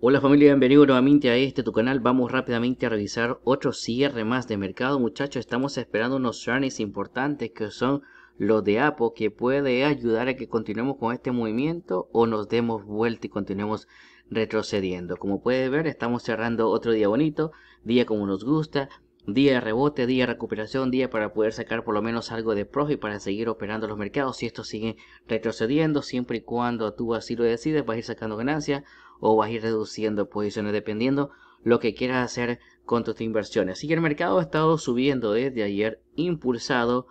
Hola familia, bienvenido nuevamente a este tu canal. Vamos rápidamente a revisar otro cierre más de mercado. Muchachos, estamos esperando unos earnings importantes que son los de Apple que puede ayudar a que continuemos con este movimiento o nos demos vuelta y continuemos retrocediendo. Como puede ver, estamos cerrando otro día bonito, día como nos gusta, día de rebote, día de recuperación, día para poder sacar por lo menos algo de profit para seguir operando los mercados. Si esto sigue retrocediendo, siempre y cuando tú así lo decides, vas a ir sacando ganancias o vas a ir reduciendo posiciones dependiendo lo que quieras hacer con tus inversiones. Así que el mercado ha estado subiendo desde ayer, impulsado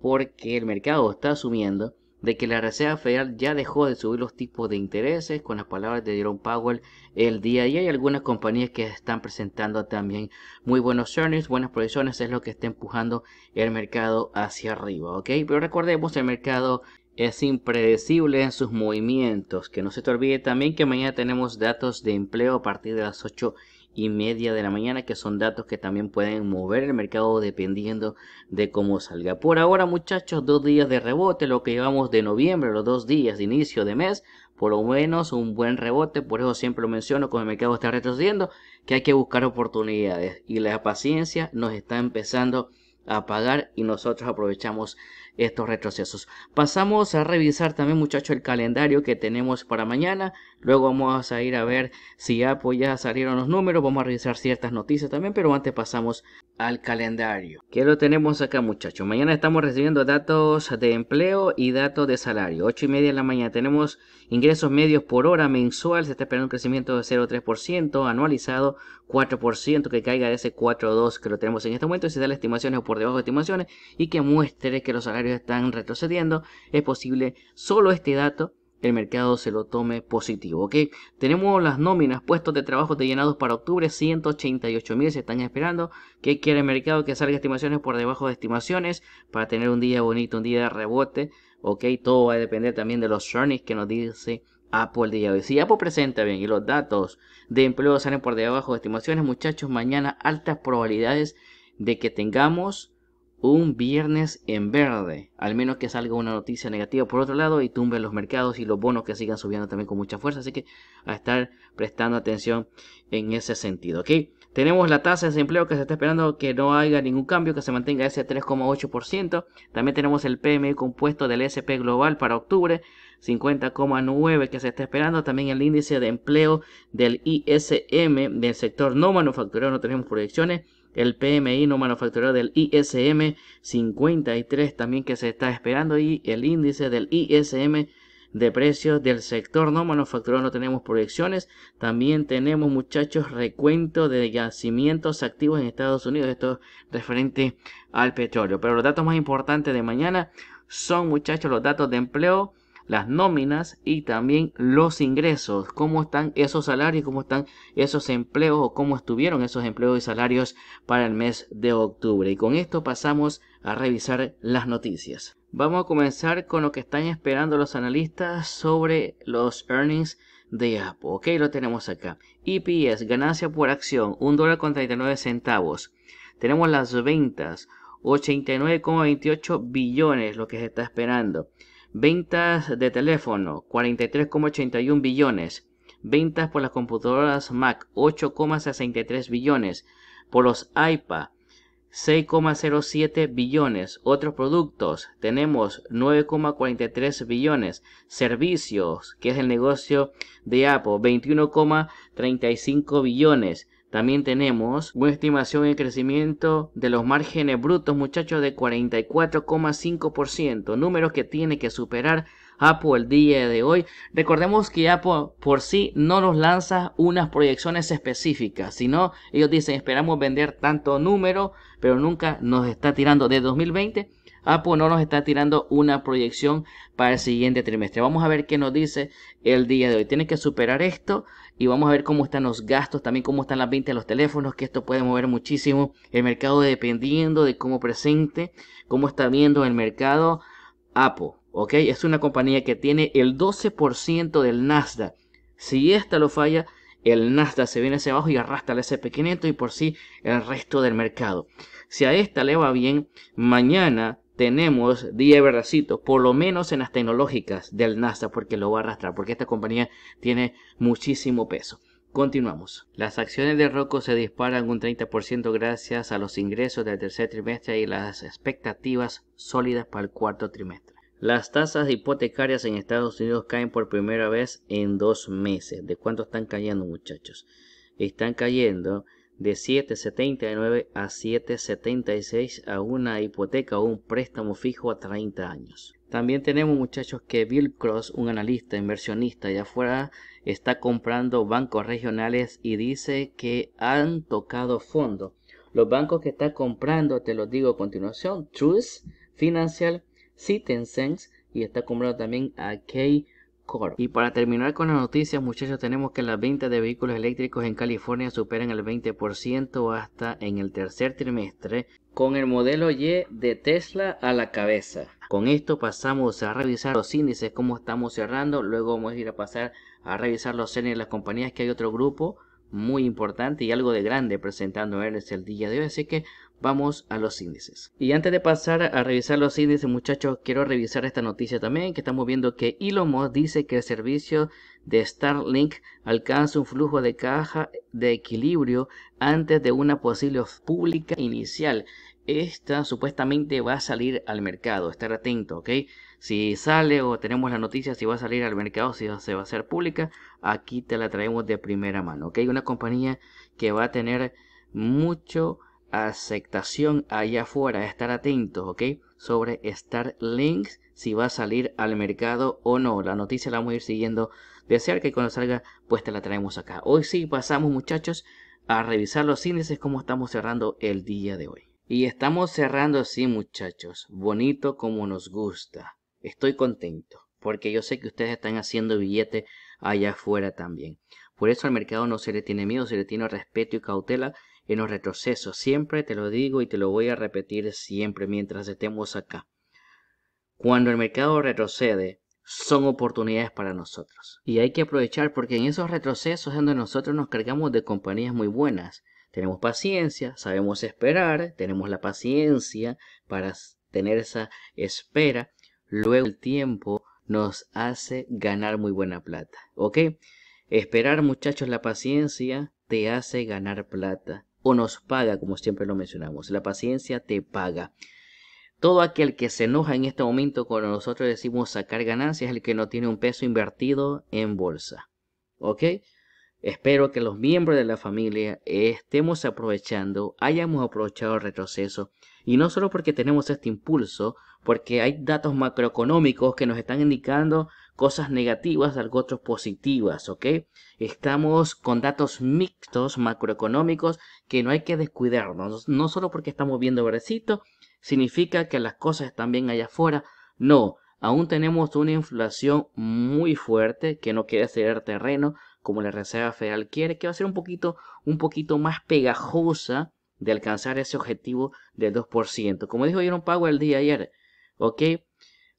porque el mercado está asumiendo de que la Reserva Federal ya dejó de subir los tipos de intereses con las palabras de Jerome Powell el día y hay algunas compañías que están presentando también muy buenos earnings, buenas posiciones, es lo que está empujando el mercado hacia arriba, ¿ok? Pero recordemos, el mercado es impredecible en sus movimientos. Que no se te olvide también que mañana tenemos datos de empleo a partir de las ocho y media de la mañana, que son datos que también pueden mover el mercado dependiendo de cómo salga. Por ahora, muchachos, dos días de rebote, lo que llevamos de noviembre, los dos días de inicio de mes, por lo menos un buen rebote, por eso siempre lo menciono, como el mercado está retrocediendo, que hay que buscar oportunidades y la paciencia nos está empezando a pagar y nosotros aprovechamos estos retrocesos. Pasamos a revisar también muchachos el calendario que tenemos para mañana. Luego vamos a ir a ver si ya, pues ya salieron los números. Vamos a revisar ciertas noticias también, pero antes pasamos al calendario. Que lo tenemos acá muchachos. Mañana estamos recibiendo datos de empleo y datos de salario. 8 y media de la mañana tenemos ingresos medios por hora mensual. Se está esperando un crecimiento de 0,3%, anualizado 4%, que caiga de ese 4,2% que lo tenemos en este momento. Si se da las estimaciones por debajo de estimaciones y que muestre que los salarios están retrocediendo, es posible solo este dato el mercado se lo tome positivo. ¿ok? Tenemos las nóminas, puestos de trabajo de llenados para octubre, 188 mil se están esperando. ¿Qué quiere el mercado? Que salga estimaciones por debajo de estimaciones para tener un día bonito, un día de rebote. ¿ok? Todo va a depender también de los earnings que nos dice Apple día de hoy. Si Apple presenta bien y los datos de empleo salen por debajo de estimaciones, muchachos, mañana altas probabilidades de que tengamos un viernes en verde, al menos que salga una noticia negativa por otro lado y tumbe los mercados y los bonos que sigan subiendo también con mucha fuerza, así que a estar prestando atención en ese sentido, ¿ok? Tenemos la tasa de desempleo que se está esperando que no haya ningún cambio, que se mantenga ese 3,8%. También tenemos el PMI compuesto del SP Global para octubre, 50,9 que se está esperando. También el índice de empleo del ISM del sector no manufacturero, no tenemos proyecciones el PMI no manufacturero del ISM 53 también que se está esperando y el índice del ISM de precios del sector no manufacturero no tenemos proyecciones. También tenemos, muchachos, recuento de yacimientos activos en Estados Unidos. Esto es referente al petróleo. Pero los datos más importantes de mañana son, muchachos, los datos de empleo las nóminas y también los ingresos, cómo están esos salarios, cómo están esos empleos o cómo estuvieron esos empleos y salarios para el mes de octubre. Y con esto pasamos a revisar las noticias. Vamos a comenzar con lo que están esperando los analistas sobre los earnings de Apple. Ok, lo tenemos acá. EPS, ganancia por acción, un dólar con 39 centavos. Tenemos las ventas, 89,28 billones, lo que se está esperando. Ventas de teléfono, 43,81 billones. Ventas por las computadoras Mac, 8,63 billones. Por los iPad, 6,07 billones. Otros productos, tenemos 9,43 billones. Servicios, que es el negocio de Apple, 21,35 billones. También tenemos buena estimación en crecimiento de los márgenes brutos, muchachos, de 44,5%, números que tiene que superar Apple el día de hoy. Recordemos que Apple por sí no nos lanza unas proyecciones específicas, sino ellos dicen esperamos vender tanto número, pero nunca nos está tirando de 2020 APO no nos está tirando una proyección para el siguiente trimestre. Vamos a ver qué nos dice el día de hoy. Tiene que superar esto y vamos a ver cómo están los gastos, también cómo están las ventas de los teléfonos, que esto puede mover muchísimo el mercado dependiendo de cómo presente, cómo está viendo el mercado APO. ¿ok? Es una compañía que tiene el 12% del Nasdaq. Si esta lo falla, el Nasdaq se viene hacia abajo y arrastra el SP500 y por sí el resto del mercado. Si a esta le va bien, mañana tenemos barracitos, por lo menos en las tecnológicas del NASA, porque lo va a arrastrar, porque esta compañía tiene muchísimo peso. Continuamos. Las acciones de Rocco se disparan un 30% gracias a los ingresos del tercer trimestre y las expectativas sólidas para el cuarto trimestre. Las tasas hipotecarias en Estados Unidos caen por primera vez en dos meses. ¿De cuánto están cayendo muchachos? Están cayendo de 7,79 a 7,76 a una hipoteca o un préstamo fijo a 30 años. También tenemos muchachos que Bill Cross, un analista inversionista de afuera, está comprando bancos regionales y dice que han tocado fondo. Los bancos que está comprando, te los digo a continuación, Truth Financial, Citizens y está comprando también a Key y para terminar con las noticias, muchachos, tenemos que las ventas de vehículos eléctricos en California superan el 20% hasta en el tercer trimestre, con el modelo Y de Tesla a la cabeza. Con esto pasamos a revisar los índices, cómo estamos cerrando, luego vamos a ir a pasar a revisar los cenes de las compañías, que hay otro grupo muy importante y algo de grande presentando el día de hoy, así que vamos a los índices. Y antes de pasar a revisar los índices, muchachos, quiero revisar esta noticia también, que estamos viendo que Elon Musk dice que el servicio de Starlink alcanza un flujo de caja de equilibrio antes de una posible pública inicial. Esta supuestamente va a salir al mercado, estar atento, ¿ok? Si sale o tenemos la noticia, si va a salir al mercado, si se va a hacer pública, aquí te la traemos de primera mano, ¿ok? Una compañía que va a tener mucho aceptación allá afuera, estar atentos, ¿ok? Sobre links si va a salir al mercado o no. La noticia la vamos a ir siguiendo de cerca y cuando salga, pues te la traemos acá. Hoy sí pasamos, muchachos, a revisar los índices, como estamos cerrando el día de hoy. Y estamos cerrando así, muchachos. Bonito como nos gusta. Estoy contento, porque yo sé que ustedes están haciendo billete allá afuera también. Por eso al mercado no se le tiene miedo, se le tiene respeto y cautela en los retrocesos. Siempre te lo digo y te lo voy a repetir siempre mientras estemos acá. Cuando el mercado retrocede, son oportunidades para nosotros. Y hay que aprovechar porque en esos retrocesos es donde nosotros nos cargamos de compañías muy buenas. Tenemos paciencia, sabemos esperar, tenemos la paciencia para tener esa espera. Luego el tiempo nos hace ganar muy buena plata. ¿Ok? Esperar muchachos la paciencia te hace ganar plata o nos paga, como siempre lo mencionamos. La paciencia te paga. Todo aquel que se enoja en este momento cuando nosotros decimos sacar ganancias es el que no tiene un peso invertido en bolsa. ¿Ok? Espero que los miembros de la familia estemos aprovechando, hayamos aprovechado el retroceso. Y no solo porque tenemos este impulso, porque hay datos macroeconómicos que nos están indicando cosas negativas, algo otros positivas, ¿ok? Estamos con datos mixtos macroeconómicos que no hay que descuidarnos, no solo porque estamos viendo brecito, significa que las cosas están bien allá afuera, no, aún tenemos una inflación muy fuerte que no quiere ceder terreno como la Reserva Federal quiere, que va a ser un poquito, un poquito más pegajosa de alcanzar ese objetivo del 2%. Como dijo Jerome Powell el día de ayer, ¿ok?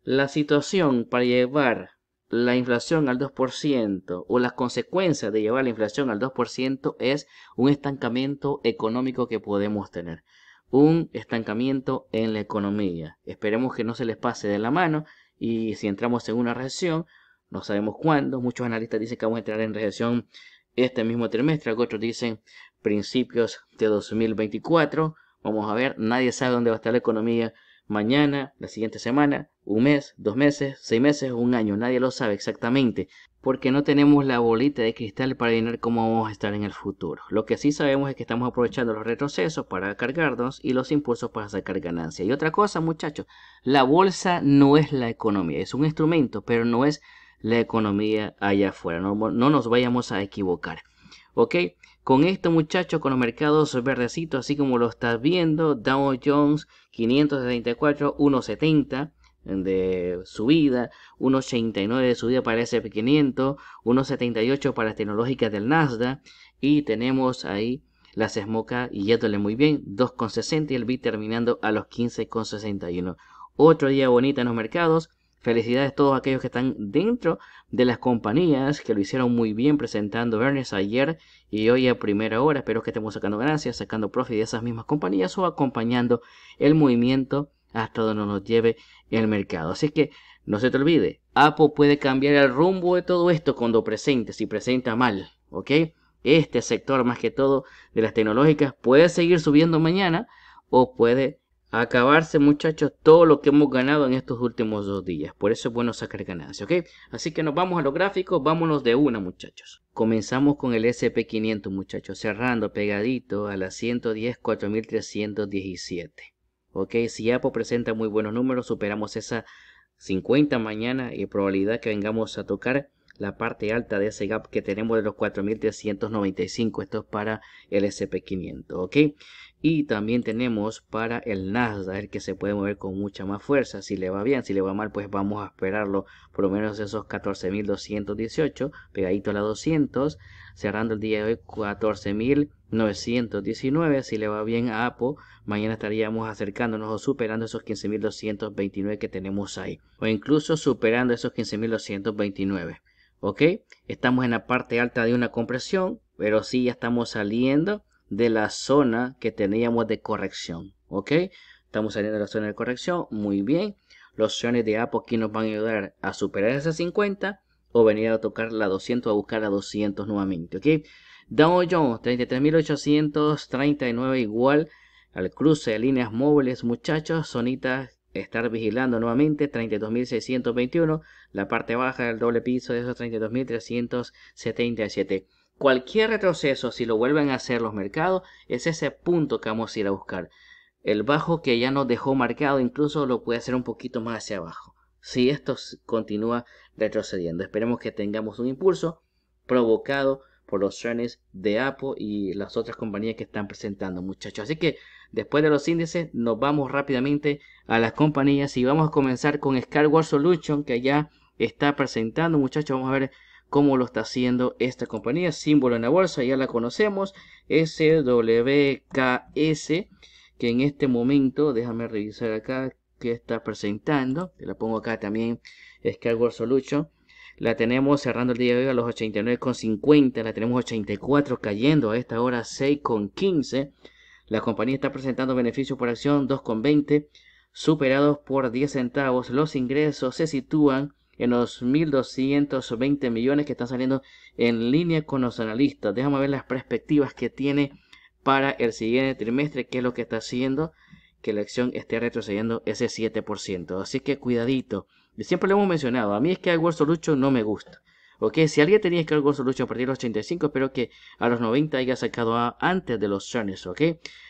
La situación para llevar la inflación al 2% o las consecuencias de llevar la inflación al 2% es un estancamiento económico que podemos tener. Un estancamiento en la economía. Esperemos que no se les pase de la mano y si entramos en una recesión, no sabemos cuándo. Muchos analistas dicen que vamos a entrar en recesión este mismo trimestre, otros dicen principios de 2024. Vamos a ver, nadie sabe dónde va a estar la economía mañana, la siguiente semana, un mes, dos meses, seis meses o un año, nadie lo sabe exactamente, porque no tenemos la bolita de cristal para adivinar cómo vamos a estar en el futuro. Lo que sí sabemos es que estamos aprovechando los retrocesos para cargarnos y los impulsos para sacar ganancia. Y otra cosa, muchachos, la bolsa no es la economía, es un instrumento, pero no es la economía allá afuera. No, nos vayamos a equivocar. ¿Ok? Con esto, muchachos, con los mercados verdecitos, así como lo estás viendo, Dow Jones 534 170 de subida, 1,89 de subida para SP500, 1,78 para las tecnológicas del Nasdaq y tenemos ahí las ya yéndole muy bien, 2,60 y el BIT terminando a los 15,61. Otro día bonito en los mercados. Felicidades a todos aquellos que están dentro de las compañías que lo hicieron muy bien presentando viernes ayer y hoy a primera hora. Espero que estemos sacando ganancias, sacando profit de esas mismas compañías o acompañando el movimiento hasta donde nos lleve el mercado. Así que no se te olvide, Apple puede cambiar el rumbo de todo esto cuando presente, si presenta mal, ¿ok? Este sector más que todo de las tecnológicas puede seguir subiendo mañana o puede acabarse muchachos todo lo que hemos ganado en estos últimos dos días. Por eso es bueno sacar ganancias, ¿ok? Así que nos vamos a los gráficos, vámonos de una muchachos. Comenzamos con el SP500 muchachos, cerrando pegadito a las 4317. ¿ok? Si Apple pues presenta muy buenos números, superamos esa 50 mañana y probabilidad que vengamos a tocar la parte alta de ese gap que tenemos de los 4.395. Esto es para el SP500, ¿ok? Y también tenemos para el Nasdaq, el que se puede mover con mucha más fuerza. Si le va bien, si le va mal, pues vamos a esperarlo por lo menos esos 14.218, pegadito a la 200, cerrando el día de hoy 14.000. 919. Si le va bien a Apo, mañana estaríamos acercándonos o superando esos 15.229 que tenemos ahí. O incluso superando esos 15.229. ¿Ok? Estamos en la parte alta de una compresión, pero sí ya estamos saliendo de la zona que teníamos de corrección. ¿Ok? Estamos saliendo de la zona de corrección. Muy bien. Los opciones de Apo aquí nos van a ayudar a superar esa 50 o venir a tocar la 200, a buscar a 200 nuevamente. ¿Ok? Dow Jones 33.839 igual al cruce de líneas móviles muchachos, sonitas estar vigilando nuevamente 32.621, la parte baja del doble piso de esos 32.377. Cualquier retroceso, si lo vuelven a hacer los mercados, es ese punto que vamos a ir a buscar. El bajo que ya nos dejó marcado, incluso lo puede hacer un poquito más hacia abajo. Si esto continúa retrocediendo, esperemos que tengamos un impulso provocado por los trenes de Apple y las otras compañías que están presentando, muchachos. Así que después de los índices, nos vamos rápidamente a las compañías y vamos a comenzar con Skyward Solution, que ya está presentando, muchachos. Vamos a ver cómo lo está haciendo esta compañía. Símbolo en la bolsa, ya la conocemos, SWKS, que en este momento, déjame revisar acá que está presentando. Te la pongo acá también, Skyward Solution. La tenemos cerrando el día de hoy a los 89,50. La tenemos 84 cayendo a esta hora 6,15. La compañía está presentando beneficios por acción 2,20 superados por 10 centavos. Los ingresos se sitúan en los 1.220 millones que están saliendo en línea con los analistas. Déjame ver las perspectivas que tiene para el siguiente trimestre, qué es lo que está haciendo que la acción esté retrocediendo ese 7%. Así que cuidadito. Siempre lo hemos mencionado. A mí es que World Solution no me gusta. ¿Ok? Si alguien tenía que World Solution a partir de los 85, espero que a los 90 haya sacado a, antes de los shares ¿Ok?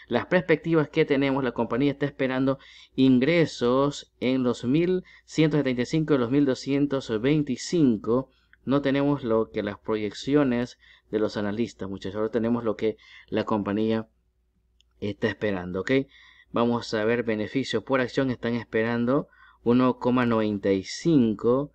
Las perspectivas que tenemos, la compañía está esperando ingresos en los 1175 y los 1225. No tenemos lo que las proyecciones de los analistas, muchachos. Ahora tenemos lo que la compañía está esperando, ¿ok? Vamos a ver beneficios por acción, están esperando 1,95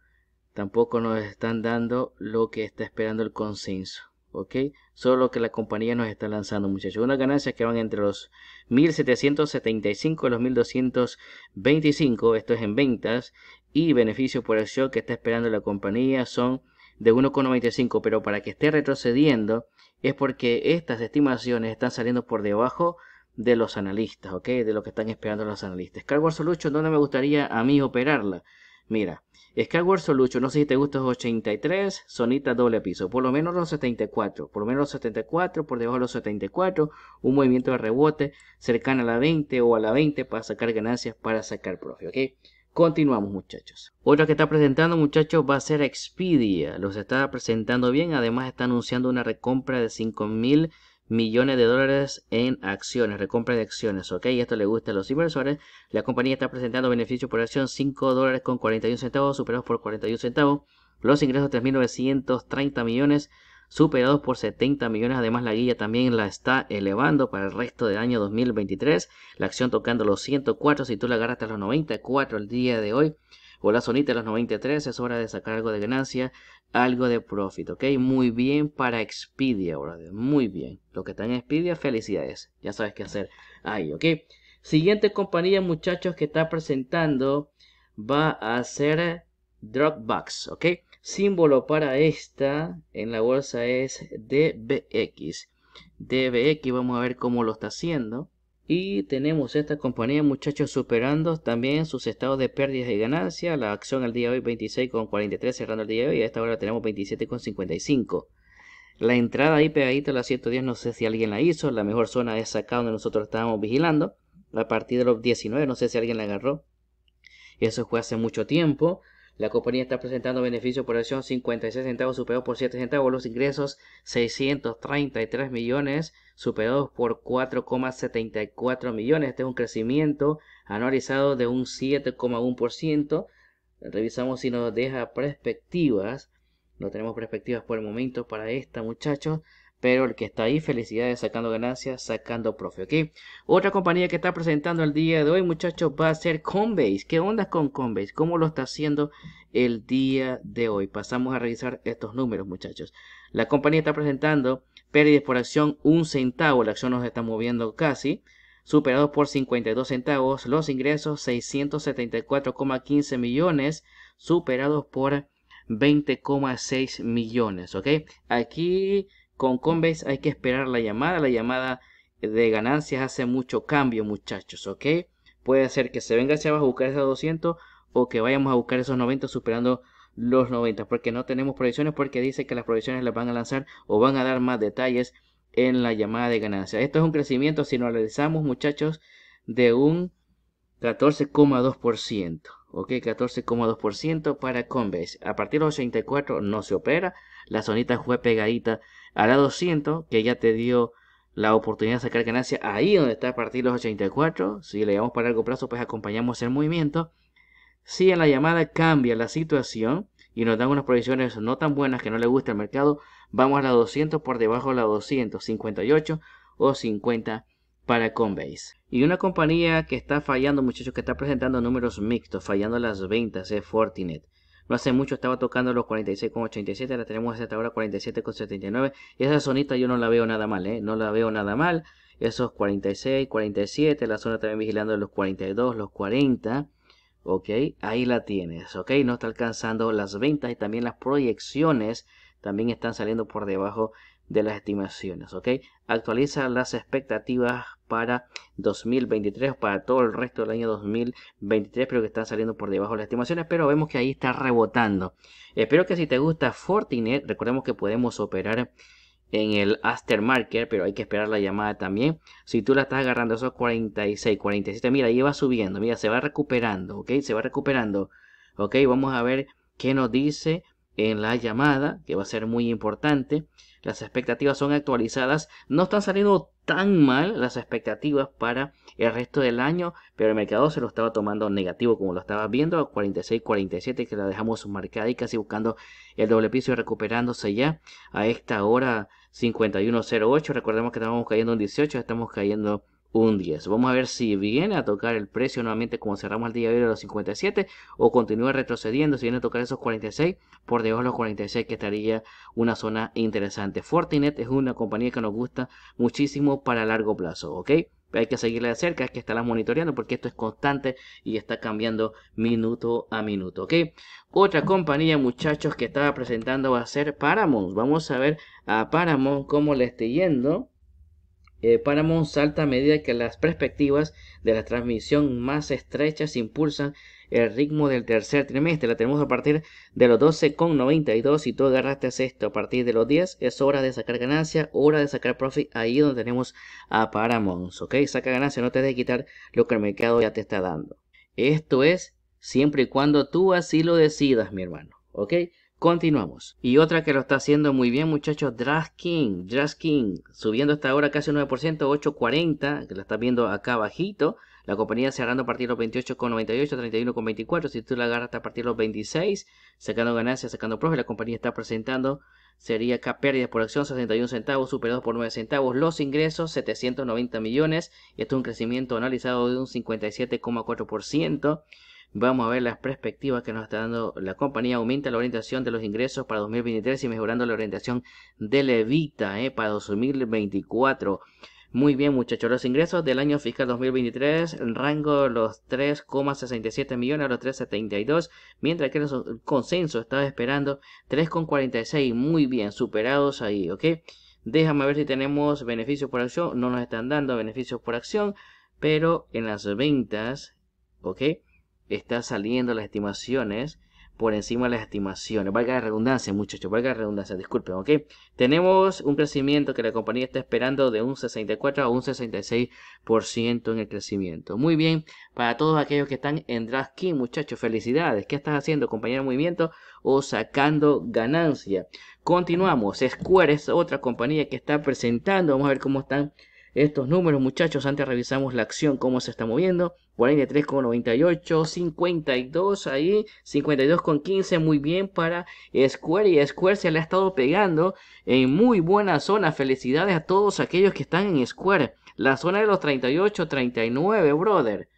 tampoco nos están dando lo que está esperando el consenso. ¿Ok? Solo que la compañía nos está lanzando, muchachos. Unas ganancias que van entre los 1.775 y los 1.225. Esto es en ventas. Y beneficio por acción que está esperando la compañía son de 1,95. Pero para que esté retrocediendo es porque estas estimaciones están saliendo por debajo de los analistas, ¿ok? De lo que están esperando los analistas. Skyward Solution, ¿dónde me gustaría a mí operarla? Mira, Skyward Solution, no sé si te gusta los 83, sonita doble piso, por lo menos los 74, por lo menos los 74, por debajo de los 74, un movimiento de rebote cercano a la 20 o a la 20 para sacar ganancias, para sacar profe, ¿ok? Continuamos muchachos. Otra que está presentando muchachos va a ser Expedia. Los está presentando bien. Además está anunciando una recompra de 5 mil millones de dólares en acciones, recompra de acciones, ¿ok? Esto le gusta a los inversores. La compañía está presentando beneficios por acción 5 dólares con 41 centavos, superados por 41 centavos. Los ingresos 3.930 millones, superados por 70 millones. Además, la guía también la está elevando para el resto del año 2023. La acción tocando los 104, si tú la agarraste hasta los 94 el día de hoy. Hola Sonita, los 93, es hora de sacar algo de ganancia, algo de profit, ¿ok? Muy bien para Expedia, brother, muy bien. Lo que está en Expedia, felicidades, ya sabes qué hacer ahí, ¿ok? Siguiente compañía, muchachos, que está presentando va a ser Dropbox, ¿ok? Símbolo para esta en la bolsa es DBX. DBX, vamos a ver cómo lo está haciendo. Y tenemos esta compañía, muchachos, superando también sus estados de pérdidas y ganancias. La acción al día de hoy 26,43, cerrando el día de hoy. A esta hora tenemos 27,55. La entrada ahí pegadita a la 110, no sé si alguien la hizo. La mejor zona es acá donde nosotros estábamos vigilando. A partir de los 19, no sé si alguien la agarró. Eso fue hace mucho tiempo. La compañía está presentando beneficios por acción 56 centavos superados por 7 centavos. Los ingresos 633 millones superados por 4,74 millones. Este es un crecimiento anualizado de un 7,1%. Revisamos si nos deja perspectivas. No tenemos perspectivas por el momento para esta, muchachos. Pero el que está ahí, felicidades, sacando ganancias, sacando profe, ¿ok? Otra compañía que está presentando el día de hoy, muchachos, va a ser Conveys. ¿Qué onda con Conveys? ¿Cómo lo está haciendo el día de hoy? Pasamos a revisar estos números, muchachos. La compañía está presentando pérdidas por acción un centavo. La acción nos está moviendo casi superados por 52 centavos, los ingresos 674,15 millones, superados por 20,6 millones, ¿ok? Aquí con Conveys hay que esperar la llamada. La llamada de ganancias hace mucho cambio, muchachos, ¿ok? Puede ser que se venga hacia abajo a buscar esos 200 o que vayamos a buscar esos 90 superando los 90, porque no tenemos proyecciones, porque dice que las proyecciones las van a lanzar o van a dar más detalles en la llamada de ganancias. Esto es un crecimiento, si lo analizamos, muchachos, de un 14,2%. Ok, 14,2% para Conveys. A partir de los 84 no se opera. La zonita fue pegadita a la 200, que ya te dio la oportunidad de sacar ganancia ahí donde está a partir de los 84. Si le vamos para largo plazo, pues acompañamos el movimiento. Si en la llamada cambia la situación y nos dan unas provisiones no tan buenas que no le gusta al mercado, vamos a la 200 por debajo de la 258 o 50 para Coinbase. Y una compañía que está fallando, muchachos, que está presentando números mixtos, fallando las ventas, es Fortinet. No hace mucho estaba tocando los 46,87, la tenemos hasta ahora 47,79. Y esa zonita yo no la veo nada mal, ¿eh? No la veo nada mal. Esos 46, 47, la zona también vigilando los 42, los 40. Ok, ahí la tienes, ok. No está alcanzando las ventas y también las proyecciones también están saliendo por debajo de las estimaciones, ok. Actualiza las expectativas para 2023 o para todo el resto del año 2023, pero que están saliendo por debajo de las estimaciones, pero vemos que ahí está rebotando. Espero que si te gusta Fortinet, recordemos que podemos operar en el aftermarket, pero hay que esperar la llamada también. Si tú la estás agarrando esos 46, 47, mira, ahí va subiendo, mira, se va recuperando, ¿ok? Se va recuperando, ¿ok? Vamos a ver qué nos dice en la llamada, que va a ser muy importante. Las expectativas son actualizadas. No están saliendo tan mal las expectativas para el resto del año, pero el mercado se lo estaba tomando negativo como lo estaba viendo a 46-47 que la dejamos marcada y casi buscando el doble piso y recuperándose ya a esta hora 51.08. Recordemos que estábamos cayendo en 18, estamos cayendo un 10. Vamos a ver si viene a tocar el precio nuevamente como cerramos el día de hoy de los 57 o continúa retrocediendo, si viene a tocar esos 46, por debajo de los 46 que estaría una zona interesante. Fortinet es una compañía que nos gusta muchísimo para largo plazo, ¿ok? Hay que seguirla de cerca, hay que estarla monitoreando porque esto es constante y está cambiando minuto a minuto, ¿ok? Otra compañía, muchachos, que estaba presentando va a ser Paramount. Vamos a ver a Paramount cómo le esté yendo. Eh, Paramount salta a medida que las perspectivas de la transmisión más estrechas impulsan el ritmo del tercer trimestre. La tenemos a partir de los 12,92. y tú agarraste esto a partir de los 10, es hora de sacar ganancia, hora de sacar profit. Ahí donde tenemos a Paramount. ¿Ok? Saca ganancia, no te dejes quitar lo que el mercado ya te está dando. Esto es siempre y cuando tú así lo decidas, mi hermano. ¿Ok? Continuamos. Y otra que lo está haciendo muy bien, muchachos, Draskin. Draskin, subiendo hasta ahora casi un 9%, 8.40, que la estás viendo acá bajito La compañía cerrando a partir de los 28,98, 31,24. Si tú la agarras hasta a partir de los 26, sacando ganancias, sacando profe. la compañía está presentando sería acá pérdidas por acción 61 centavos, superados por 9 centavos, los ingresos 790 millones, y esto es un crecimiento analizado de un 57,4%, Vamos a ver las perspectivas que nos está dando la compañía. Aumenta la orientación de los ingresos para 2023 y mejorando la orientación de Levita eh, para 2024. Muy bien muchachos, los ingresos del año fiscal 2023 rango los 3,67 millones a los 3,72, mientras que el consenso estaba esperando 3,46, muy bien, superados ahí, ¿ok? Déjame ver si tenemos beneficios por acción, no nos están dando beneficios por acción, pero en las ventas, ¿ok? está saliendo las estimaciones por encima de las estimaciones. Valga la redundancia, muchachos, valga la redundancia, disculpen, ¿ok? Tenemos un crecimiento que la compañía está esperando de un 64 a un 66% en el crecimiento. Muy bien, para todos aquellos que están en DraftKings, muchachos, felicidades. ¿Qué estás haciendo, compañera de movimiento? O sacando ganancia. Continuamos, Square es otra compañía que está presentando, vamos a ver cómo están estos números, muchachos. Antes revisamos la acción, cómo se está moviendo. 43,98, 52 ahí, 52,15, muy bien para Square. Y Square se le ha estado pegando en muy buena zona. Felicidades a todos aquellos que están en Square. La zona de los 38, 39, brother.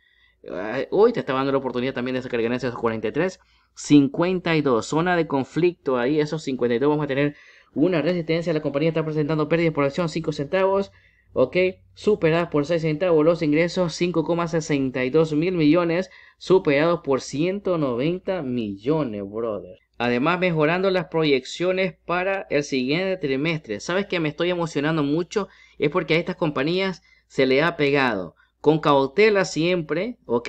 Eh, hoy te estaba dando la oportunidad también de sacar ganancias a 43, 52. Zona de conflicto ahí, esos 52 vamos a tener una resistencia. La compañía está presentando pérdidas por acción 5 centavos. ¿ok? superadas por 60 centavos los ingresos 5,62 mil millones, superados por 190 millones, brother. Además, mejorando las proyecciones para el siguiente trimestre. ¿Sabes que me estoy emocionando mucho? Es porque a estas compañías se le ha pegado. Con cautela siempre, ¿ok?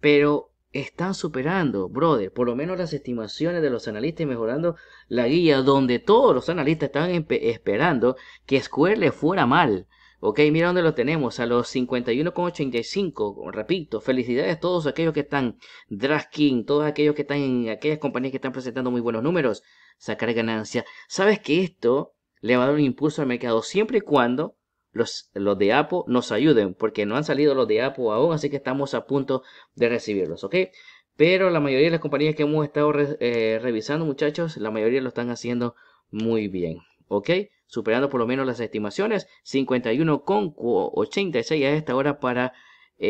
Pero están superando, brother, por lo menos las estimaciones de los analistas y mejorando la guía donde todos los analistas estaban esperando que Square le fuera mal. Ok, mira dónde lo tenemos, a los 51,85. Repito, felicidades a todos aquellos que están DraftKings, todos aquellos que están en aquellas compañías que están presentando muy buenos números, sacar ganancia. Sabes que esto le va a dar un impulso al mercado siempre y cuando los, los de Apple nos ayuden, porque no han salido los de Apple aún, así que estamos a punto de recibirlos, ¿ok? Pero la mayoría de las compañías que hemos estado eh, revisando, muchachos, la mayoría lo están haciendo muy bien, ¿ok? superando por lo menos las estimaciones, 51,86 a esta hora para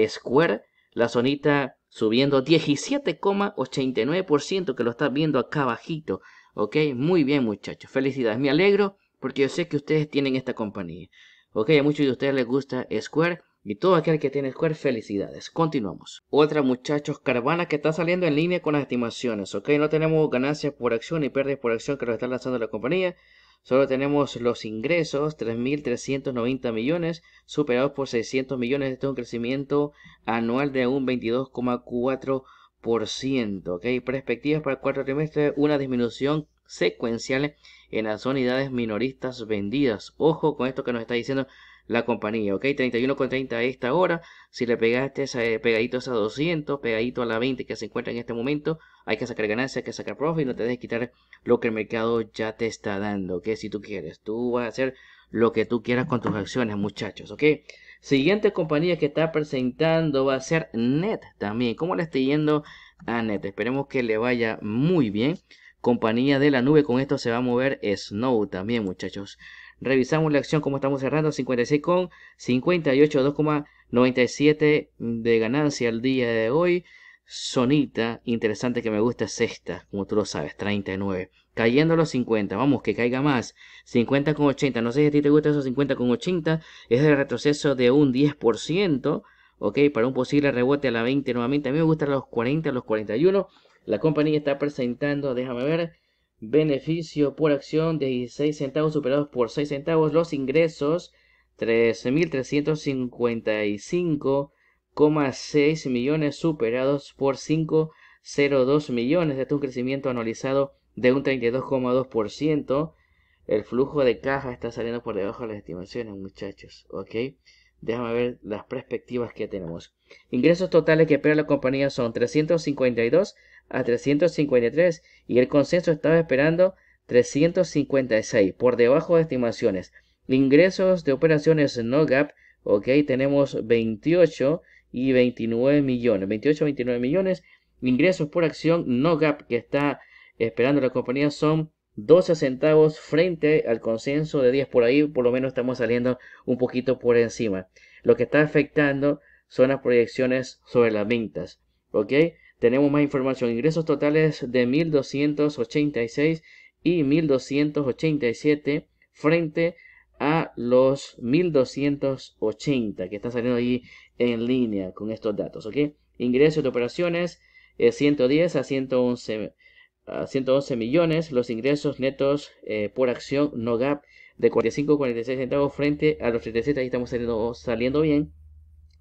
Square, la zonita subiendo 17,89% que lo está viendo acá bajito ok, muy bien muchachos, felicidades, me alegro porque yo sé que ustedes tienen esta compañía, ok, a muchos de ustedes les gusta Square, y todo aquel que tiene Square, felicidades. Continuamos. Otra, muchachos, Carvana que está saliendo en línea con las estimaciones, ¿ok? No tenemos ganancias por acción ni pérdidas por acción que lo está lanzando la compañía. Solo tenemos los ingresos, 3.390 millones, superados por 600 millones. Esto es un crecimiento anual de un 22,4%. ¿Ok? Perspectivas para el cuarto trimestre, una disminución secuencial en las unidades minoristas vendidas. Ojo con esto que nos está diciendo la compañía, ¿ok? 31,30 a esta hora. Si le pegaste eh, pegadito a esa 200, pegadito a la 20 que se encuentra en este momento, hay que sacar ganancia, hay que sacar profit, no te dejes quitar lo que el mercado ya te está dando, ¿ok? Si tú quieres, tú vas a hacer lo que tú quieras con tus acciones, muchachos, ¿ok? Siguiente compañía que está presentando va a ser Net también. ¿Cómo le está yendo a Net? Esperemos que le vaya muy bien compañía de la nube. Con esto se va a mover Snow también, muchachos. Revisamos la acción como estamos cerrando, 56 con 58, 2,97 de ganancia al día de hoy. Sonita interesante que me gusta sexta, como tú lo sabes, 39. Cayendo a los 50, vamos, que caiga más. 50 con 80, no sé si a ti te gusta esos 50 con 80, es el retroceso de un 10%, ok, para un posible rebote a la 20 nuevamente. A mí me gustan los 40, los 41. La compañía está presentando, déjame ver, Beneficio por acción de 16 centavos superados por 6 centavos. Los ingresos 13.355,6 millones superados por 5,02 millones. Este es un crecimiento anualizado de un 32,2%. El flujo de caja está saliendo por debajo de las estimaciones, muchachos. ¿Ok? Déjame ver las perspectivas que tenemos. Ingresos totales que espera la compañía son 352 a 353 y el consenso estaba esperando 356 por debajo de estimaciones. Ingresos de operaciones no gap, ok, tenemos 28 y 29 millones, 28, 29 millones. Ingresos por acción no gap que está esperando la compañía son 12 centavos frente al consenso de 10 por ahí, por lo menos estamos saliendo un poquito por encima. Lo que está afectando son las proyecciones sobre las ventas, ok. Tenemos más información, ingresos totales de 1.286 y 1.287 frente a los 1.280 que está saliendo ahí en línea con estos datos, ¿ok? Ingresos de operaciones 110 eh, a 111 millones, los ingresos netos eh, por acción no gap de 45,46 centavos frente a los 37, ahí estamos saliendo, saliendo bien,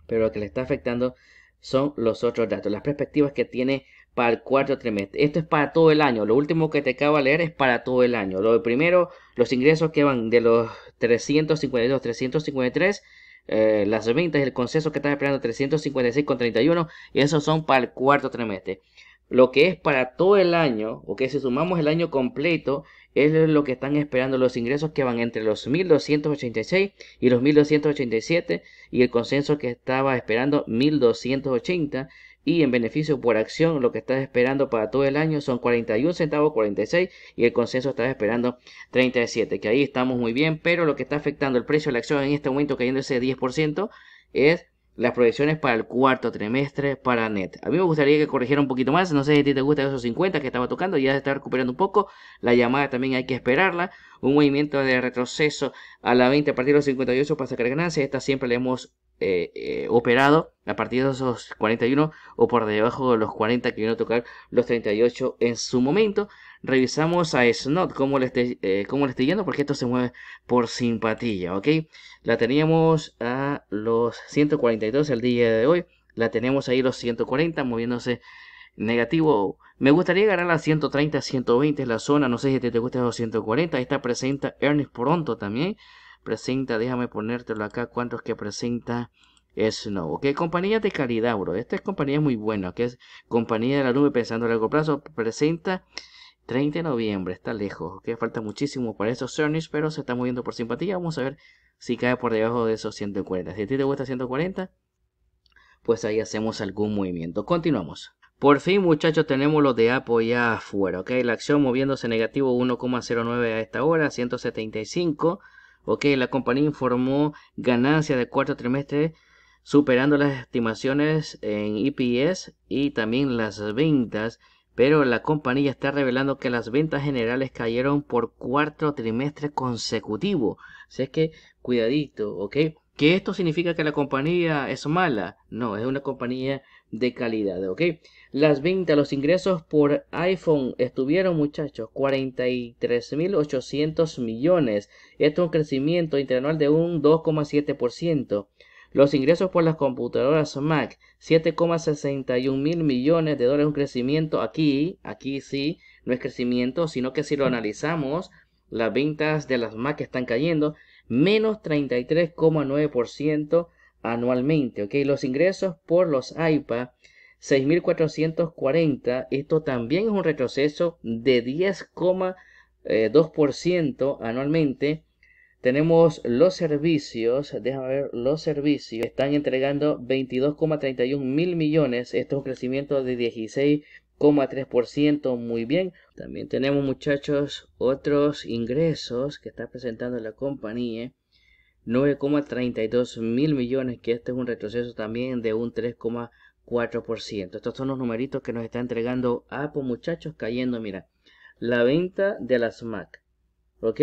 pero lo que le está afectando son los otros datos, las perspectivas que tiene para el cuarto trimestre. Esto es para todo el año. Lo último que te acabo de leer es para todo el año. Lo primero, los ingresos que van de los 352, 353, eh, las ventas, el consenso que están esperando 356,31 y esos son para el cuarto trimestre lo que es para todo el año, o que si sumamos el año completo, es lo que están esperando los ingresos que van entre los 1.286 y los 1.287 y el consenso que estaba esperando 1.280 y en beneficio por acción lo que está esperando para todo el año son 41 centavos 46 y el consenso está esperando 37 que ahí estamos muy bien pero lo que está afectando el precio de la acción en este momento cayéndose 10% es las proyecciones para el cuarto trimestre para NET. A mí me gustaría que corrigiera un poquito más, no sé si a ti te gusta esos 50 que estaba tocando, ya se está recuperando un poco, la llamada también hay que esperarla, un movimiento de retroceso a la 20 a partir de los 58 para sacar ganancias, esta siempre le hemos eh, eh, operado a partir de esos 41 o por debajo de los 40 que vino a tocar los 38 en su momento. Revisamos a Snot, cómo le, esté, eh, cómo le yendo, porque esto se mueve por simpatía, ¿ok? La teníamos a los 142 el día de hoy, la tenemos ahí los 140 moviéndose negativo. Me gustaría ganar la 130, 120 es la zona, no sé si te, gusta los 140, está presenta Ernest pronto también presenta, déjame ponértelo acá, cuántos que presenta Snow. Ok, compañía de calidad, bro. Esta es compañía muy buena, que es compañía de la nube pensando a largo plazo. Presenta 30 de noviembre, está lejos, ok. Falta muchísimo para esos earnings, pero se está moviendo por simpatía. Vamos a ver si cae por debajo de esos 140. Si a ti te gusta 140, pues ahí hacemos algún movimiento. Continuamos. Por fin, muchachos, tenemos los de Apple ya afuera, ok. La acción moviéndose negativo 1,09 a esta hora, 175. Ok, la compañía informó ganancias de cuarto trimestre superando las estimaciones en EPS y también las ventas, pero la compañía está revelando que las ventas generales cayeron por cuarto trimestre consecutivo. Así es que cuidadito, ¿ok? ¿Que esto significa que la compañía es mala? No, es una compañía de calidad, ¿ok? Las ventas, los ingresos por iPhone estuvieron, muchachos, 43.800 millones. Esto es un crecimiento interanual de un 2,7%. Los ingresos por las computadoras Mac, 7,61 mil millones de dólares, un crecimiento aquí, aquí sí, no es crecimiento, sino que si lo analizamos, las ventas de las Mac están cayendo, menos 33,9% anualmente. ¿ok? Los ingresos por los AIPA, 6.440. Esto también es un retroceso de 10,2% anualmente. Tenemos los servicios, déjame ver, los servicios están entregando 22,31 mil millones. Esto es un crecimiento de 16,3%. Muy bien. También tenemos, muchachos, otros ingresos que está presentando la compañía. 9,32 mil millones, que este es un retroceso también de un 3,4%. Estos son los numeritos que nos está entregando Apple, muchachos, cayendo, mira, la venta de las Mac, ¿ok?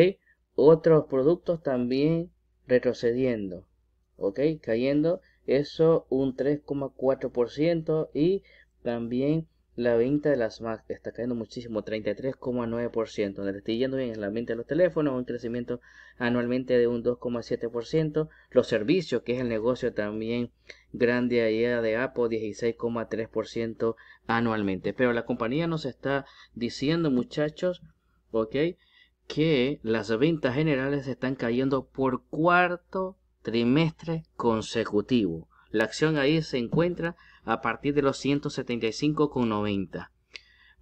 Otros productos también retrocediendo, ¿ok? Cayendo, eso un 3,4% y también la venta de las Mac está cayendo muchísimo, 33,9%. Donde estoy yendo bien en la venta de los teléfonos, un crecimiento anualmente de un 2,7%. Los servicios, que es el negocio también grande allá de Apple, 16,3% anualmente. Pero la compañía nos está diciendo, muchachos, ¿ok? Que las ventas generales están cayendo por cuarto trimestre consecutivo. La acción ahí se encuentra a partir de los 175,90.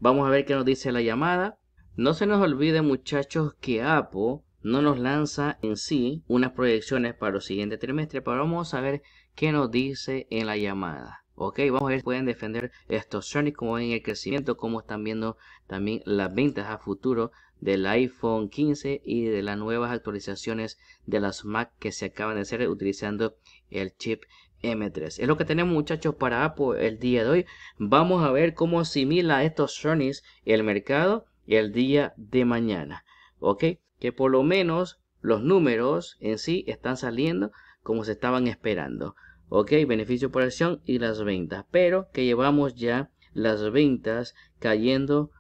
Vamos a ver qué nos dice la llamada. No se nos olvide muchachos que apple no nos lanza en sí unas proyecciones para el siguiente trimestre, pero vamos a ver qué nos dice en la llamada. Ok, vamos a ver si pueden defender estos Sonic, como ven el crecimiento, como están viendo también las ventas a futuro del iPhone 15 y de las nuevas actualizaciones de las Mac que se acaban de hacer utilizando el chip M3. Es lo que tenemos muchachos para Apple el día de hoy. Vamos a ver cómo asimila estos Sonys el mercado el día de mañana. ¿Ok? Que por lo menos los números en sí están saliendo como se estaban esperando. ¿Ok? Beneficio por acción y las ventas. Pero que llevamos ya las ventas cayendo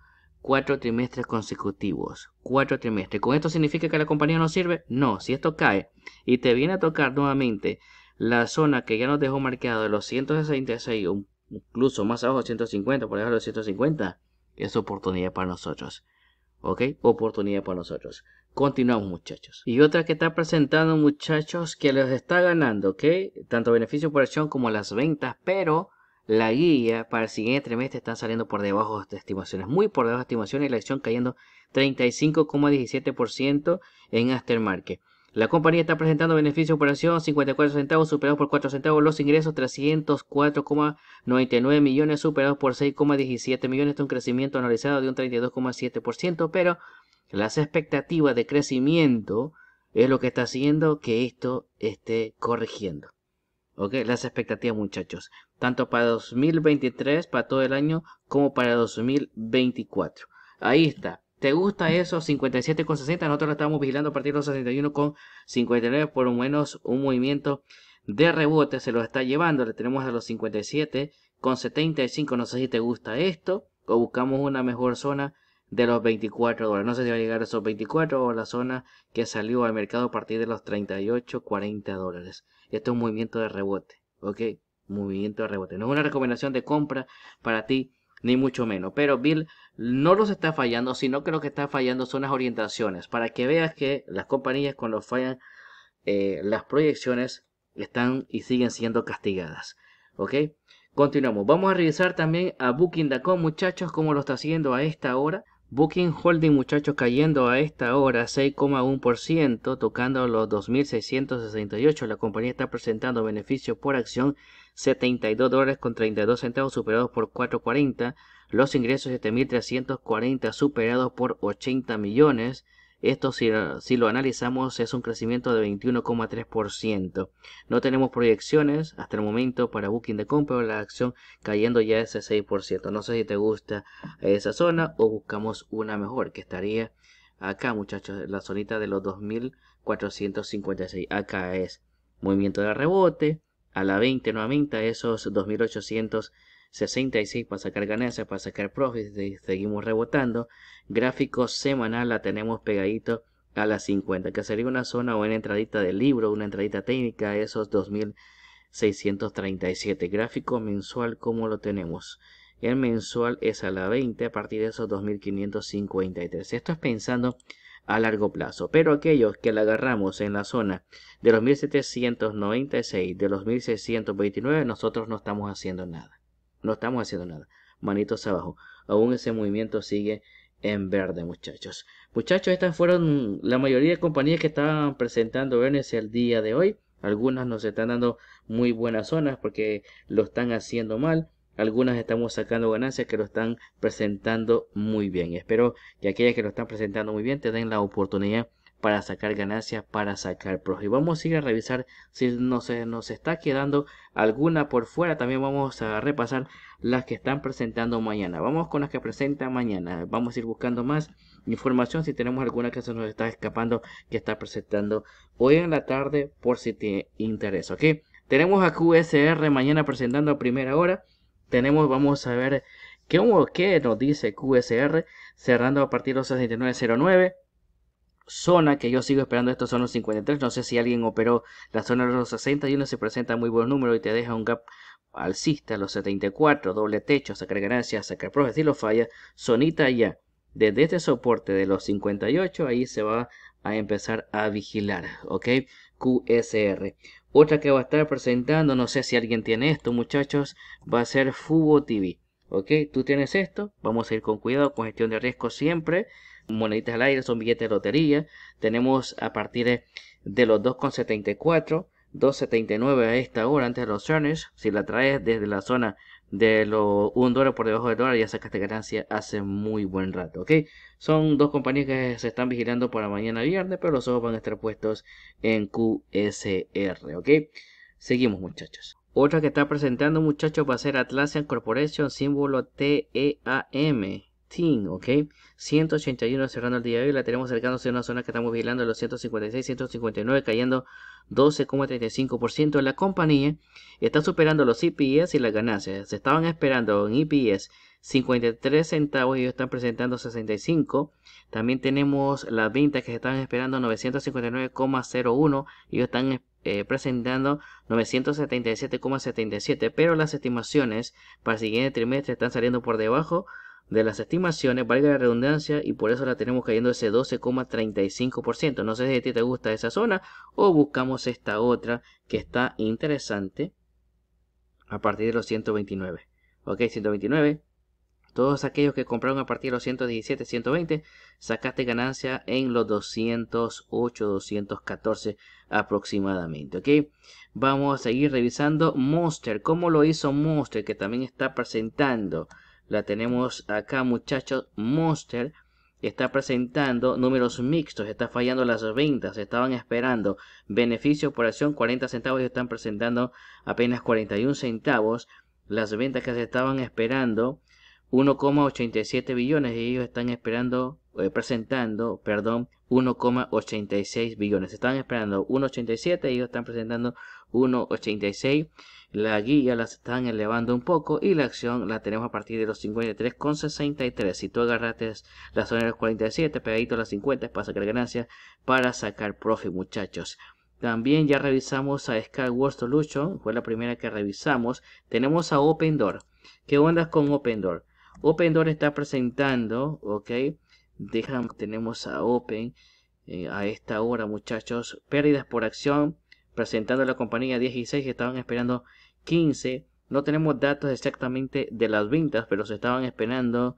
cuatro trimestres consecutivos. Cuatro trimestres. ¿Con esto significa que la compañía no sirve? No. Si esto cae y te viene a tocar nuevamente la zona que ya nos dejó marcado de los 166, incluso más abajo 150, por los 150, es oportunidad para nosotros. ¿Ok? Oportunidad para nosotros. Continuamos muchachos. Y otra que está presentando muchachos que les está ganando, ¿ok? Tanto beneficio por acción como las ventas, pero la guía para el siguiente trimestre está saliendo por debajo de estimaciones, muy por debajo de estimaciones, y la acción cayendo 35,17% en aftermarket. La compañía está presentando beneficio de operación 54 centavos superados por 4 centavos, los ingresos 304,99 millones superados por 6,17 millones, esto es un crecimiento analizado de un 32,7%, pero las expectativas de crecimiento es lo que está haciendo que esto esté corrigiendo. ¿Ok? Las expectativas muchachos, tanto para 2023, para todo el año, como para 2024. Ahí está. ¿Te gusta eso? 57,60. Nosotros lo estábamos vigilando a partir de los 61,59. Por lo menos un movimiento de rebote se lo está llevando. Le tenemos a los 57,75. No sé si te gusta esto. O buscamos una mejor zona de los 24 dólares. No sé si va a llegar a esos 24 o la zona que salió al mercado a partir de los 38, 40 dólares. Esto es un movimiento de rebote. ¿Ok? Movimiento de rebote. No es una recomendación de compra para ti, ni mucho menos. Pero Bill no los está fallando, sino que lo que está fallando son las orientaciones. Para que veas que las compañías cuando fallan eh, las proyecciones están y siguen siendo castigadas. ¿Ok? Continuamos. Vamos a revisar también a Booking.com, muchachos, cómo lo está haciendo a esta hora. Booking Holding muchachos cayendo a esta hora 6,1%, tocando los 2.668. La compañía está presentando beneficios por acción dos dólares con dos centavos superados por 4,40. Los ingresos 7.340 superados por ochenta millones. Esto, si, si lo analizamos, es un crecimiento de 21,3%. No tenemos proyecciones hasta el momento para Booking de compra, o la acción cayendo ya ese 6%. No sé si te gusta esa zona o buscamos una mejor, que estaría acá, muchachos, la zonita de los 2.456. Acá es movimiento de rebote a la 20 nuevamente esos 2.800 66 para sacar ganancias, para sacar profits, seguimos rebotando. Gráfico semanal la tenemos pegadito a las 50, que sería una zona o una entradita de libro, una entradita técnica, esos 2637. Gráfico mensual, ¿cómo lo tenemos? El mensual es a la 20 a partir de esos 2553. Esto es pensando a largo plazo. Pero aquellos que la agarramos en la zona de los 1796, de los 1629, nosotros no estamos haciendo nada. No estamos haciendo nada. Manitos abajo. Aún ese movimiento sigue en verde, muchachos. Muchachos, estas fueron la mayoría de compañías que estaban presentando el día de hoy. Algunas nos están dando muy buenas zonas porque lo están haciendo mal. Algunas estamos sacando ganancias que lo están presentando muy bien. Espero que aquellas que lo están presentando muy bien te den la oportunidad para sacar ganancias, para sacar pros. Y vamos a ir a revisar si nos, eh, nos está quedando alguna por fuera. También vamos a repasar las que están presentando mañana. Vamos con las que presenta mañana. Vamos a ir buscando más información si tenemos alguna que se nos está escapando que está presentando hoy en la tarde por si te interesa. Tenemos a QSR mañana presentando a primera hora. Tenemos, vamos a ver qué, qué nos dice QSR cerrando a partir de los 6909 zona que yo sigo esperando, estos son los 53. No sé si alguien operó la zona de los 61, se presenta muy buen número y te deja un gap alcista, los 74, doble techo, sacar ganancias, sacar profes, si lo falla, zonita ya. Desde este soporte de los 58, ahí se va a empezar a vigilar, ¿ok? QSR. Otra que va a estar presentando, no sé si alguien tiene esto, muchachos, va a ser Fubo TV. ¿Ok? Tú tienes esto, vamos a ir con cuidado, con gestión de riesgo siempre moneditas al aire, son billetes de lotería. Tenemos a partir de los 2,74, 2,79 a esta hora antes de los earnings. Si la traes desde la zona de los 1 dólar por debajo del dólar, ya sacaste ganancia hace muy buen rato, ¿ok? Son dos compañías que se están vigilando para mañana viernes, pero los ojos van a estar puestos en QSR, ¿ok? Seguimos muchachos. Otra que está presentando muchachos va a ser Atlassian Corporation, símbolo TEAM. ¿ok? 181 cerrando el día de hoy, la tenemos acercándose a una zona que estamos vigilando los 156, 159, cayendo 12,35%. La compañía está superando los EPS y las ganancias. Se estaban esperando en EPS 53 centavos y ellos están presentando 65. También tenemos las ventas que se estaban esperando 959,01 y ellos están eh, presentando 977,77. Pero las estimaciones para el siguiente trimestre están saliendo por debajo de las estimaciones, valga la redundancia, y por eso la tenemos cayendo ese 12,35%. No sé si a ti te gusta esa zona o buscamos esta otra que está interesante a partir de los 129. Ok, 129. Todos aquellos que compraron a partir de los 117, 120, sacaste ganancia en los 208, 214 aproximadamente. Ok, vamos a seguir revisando Monster. ¿Cómo lo hizo Monster? Que también está presentando la tenemos acá muchachos, Monster está presentando números mixtos, está fallando las ventas, estaban esperando beneficio por acción 40 centavos y están presentando apenas 41 centavos, las ventas que se estaban esperando 1,87 billones y ellos están esperando eh, presentando, perdón, 1,86 billones. están esperando 1,87, ellos están presentando 1,86. La guía las están elevando un poco y la acción la tenemos a partir de los 53,63. Si tú agarrates la zona de los 47, pegadito las 50 para sacar ganancias, para sacar profit, muchachos. También ya revisamos a Skyward Solution, fue la primera que revisamos. Tenemos a Open Door. ¿Qué onda con Open Door? Open Door está presentando, ok, Dejan, tenemos a Open eh, a esta hora, muchachos. Pérdidas por acción, presentando la compañía 16, estaban esperando 15. No tenemos datos exactamente de las ventas, pero se estaban esperando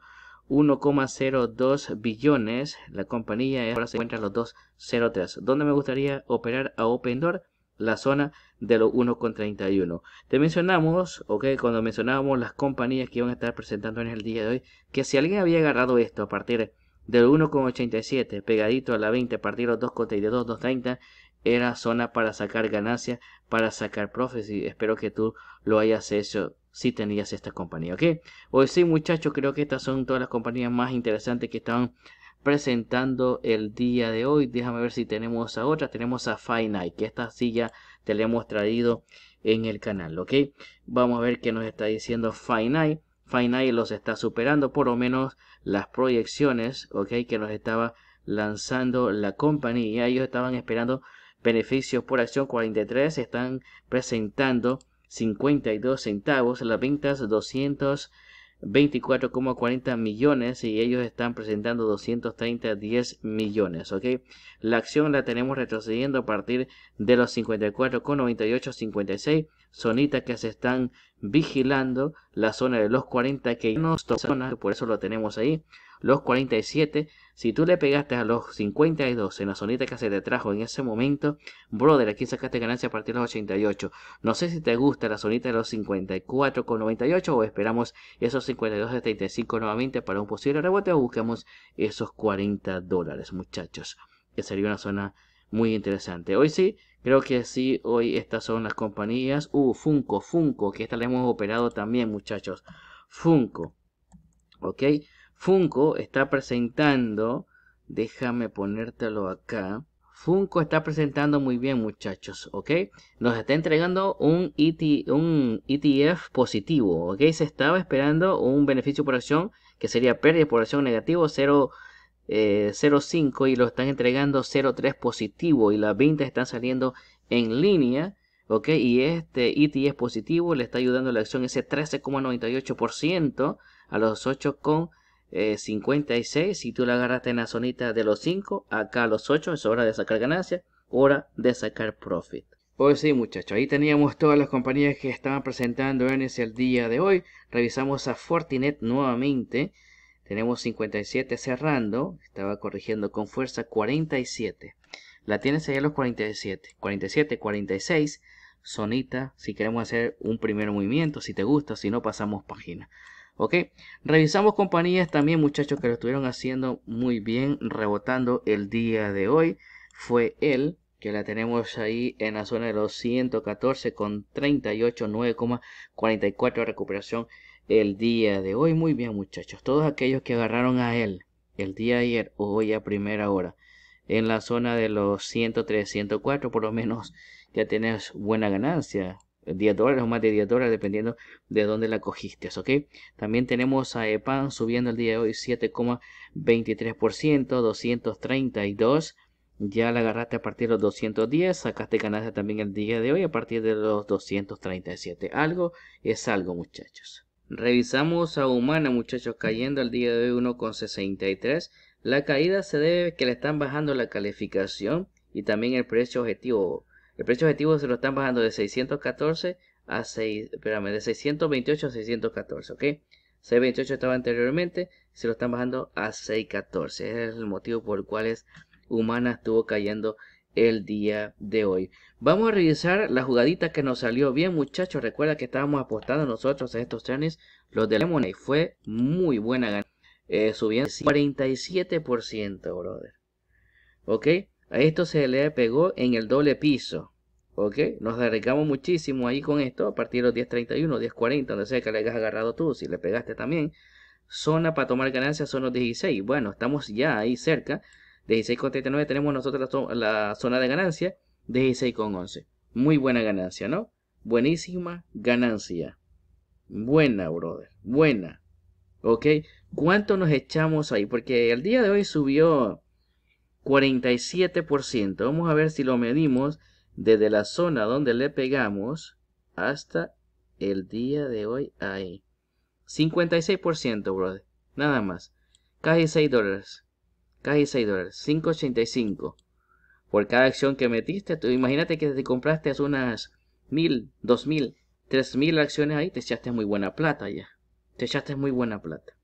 1,02 billones. La compañía ahora se encuentra en los 203. ¿Dónde me gustaría operar a Open Door? La zona de los 1,31. Te mencionamos, ok, cuando mencionábamos las compañías que iban a estar presentando en el día de hoy, que si alguien había agarrado esto a partir del 1,87 pegadito a la 20, partir los 2,32, 2,30 era zona para sacar ganancias, para sacar y Espero que tú lo hayas hecho si tenías esta compañía, ¿ok? Hoy pues sí, muchachos, creo que estas son todas las compañías más interesantes que estaban presentando el día de hoy. Déjame ver si tenemos a otra. Tenemos a Finite, que esta silla te la hemos traído en el canal, ¿ok? Vamos a ver qué nos está diciendo Finite. Finite los está superando, por lo menos las proyecciones okay, que nos estaba lanzando la compañía. Ellos estaban esperando beneficios por acción 43, están presentando 52 centavos, las ventas 200 24,40 millones y ellos están presentando 230 10 millones, ¿ok? La acción la tenemos retrocediendo a partir de los 54,98.56. 56 sonitas que se están vigilando la zona de los 40 que no zona, por eso lo tenemos ahí los 47. Si tú le pegaste a los 52 en la sonita que se te trajo en ese momento, brother, aquí sacaste ganancia a partir de los 88. No sé si te gusta la sonita de los 54,98. con o esperamos esos 52 de 35 nuevamente para un posible rebote o buscamos esos 40 dólares, muchachos. Que sería una zona muy interesante. Hoy sí, creo que sí, hoy estas son las compañías. Uh, Funko, Funko, que esta la hemos operado también, muchachos. Funko, ok. Funko está presentando, déjame ponértelo acá. Funko está presentando muy bien, muchachos, ¿ok? Nos está entregando un, ETF e positivo, ¿ok? Se estaba esperando un beneficio por acción que sería pérdida por acción negativo 0.05 eh, y lo están entregando 0.3 positivo y las ventas están saliendo en línea. ¿ok? Y este ETF positivo le está ayudando a la acción ese 13,98% a los con 56. Eh, si tú la agarraste en la zonita de los 5, acá a los 8 es hora de sacar ganancia, hora de sacar profit. Pues sí, muchachos, ahí teníamos todas las compañías que estaban presentando En el día de hoy. Revisamos a Fortinet nuevamente. Tenemos 57 cerrando, estaba corrigiendo con fuerza 47. La tienes ahí a los 47, 47, 46, sonita, si queremos hacer un primer movimiento, si te gusta, si no pasamos página. ¿Ok? Revisamos compañías también, muchachos, que lo estuvieron haciendo muy bien, rebotando el día de hoy. Fue él, que la tenemos ahí en la zona de los 114 con 38, 9,44 recuperación el día de hoy. Muy bien, muchachos. Todos aquellos que agarraron a él el día de ayer o hoy a primera hora en la zona de los 103, 104, por lo menos ya tienes buena ganancia. 10 dólares o más de 10 dólares dependiendo de dónde la cogiste. ¿ok? También tenemos a EPAN subiendo el día de hoy 7,23%, 232. Ya la agarraste a partir de los 210, sacaste ganancia también el día de hoy a partir de los 237. Algo es algo muchachos. Revisamos a Humana muchachos cayendo el día de hoy 1,63. La caída se debe que le están bajando la calificación y también el precio objetivo el precio objetivo se lo están bajando de 614 a 6, espérame, de 628 a 614, ¿ok? 628 estaba anteriormente, se lo están bajando a 614. Ese es el motivo por el cual Humana estuvo cayendo el día de hoy. Vamos a revisar la jugadita que nos salió bien, muchachos. Recuerda que estábamos apostando nosotros en estos trenes, los de Lemonade. Fue muy buena ganancia. Eh, subiendo 47%, brother. ¿Ok? A esto se le pegó en el doble piso. ¿Ok? Nos arriesgamos muchísimo ahí con esto. A partir de los 10.31, 10.40, donde sea que le hayas agarrado tú, si le pegaste también. Zona para tomar ganancias son los 16. Bueno, estamos ya ahí cerca. 16.39 tenemos nosotros la, la, zona de ganancia. 16.11. Muy buena ganancia, ¿no? Buenísima ganancia. Buena, brother. Buena. ¿Ok? ¿Cuánto nos echamos ahí? Porque el día de hoy subió 47%. Vamos a ver si lo medimos desde la zona donde le pegamos hasta el día de hoy ahí. 56%, brother. Nada más. Casi 6 dólares. Casi 6 dólares. 5.85. Por cada acción que metiste, tú imagínate que te compraste unas mil, dos mil, tres mil acciones ahí, te echaste muy buena plata ya. Te echaste muy buena plata.